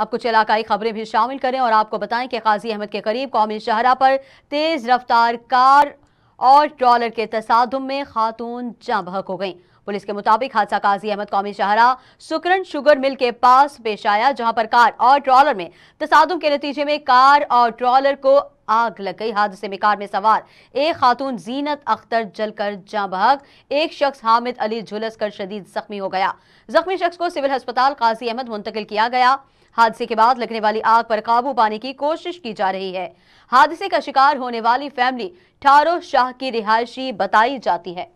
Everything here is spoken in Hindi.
अब कुछ इलाकाई खबरें भी शामिल करें और आपको बताएं कि काजी अहमद के करीब कौमी शहरा पर तेज रफ्तार कार और ट्रॉलर के तसादम में खातून जहाँ बहक हो गई पुलिस के मुताबिक हादसा काजी अहमद कौमी शहरा सुकरन शुगर मिल के पास पेश आया जहां पर कार और ट्रॉलर में तसादम के नतीजे में कार और ट्रॉलर को आग लग गई हादसे में कार में सवार एक खातून जीनत अख्तर जलकर जहां बहक एक शख्स हामिद अली झुलस कर शदीद जख्मी हो गया जख्मी शख्स को सिविल अस्पताल काजी अहमद मुंतकिल किया गया हादसे के बाद लगने वाली आग पर काबू पाने की कोशिश की जा रही है हादसे का शिकार होने वाली फैमिली ठारो शाह की रिहायशी बताई जाती है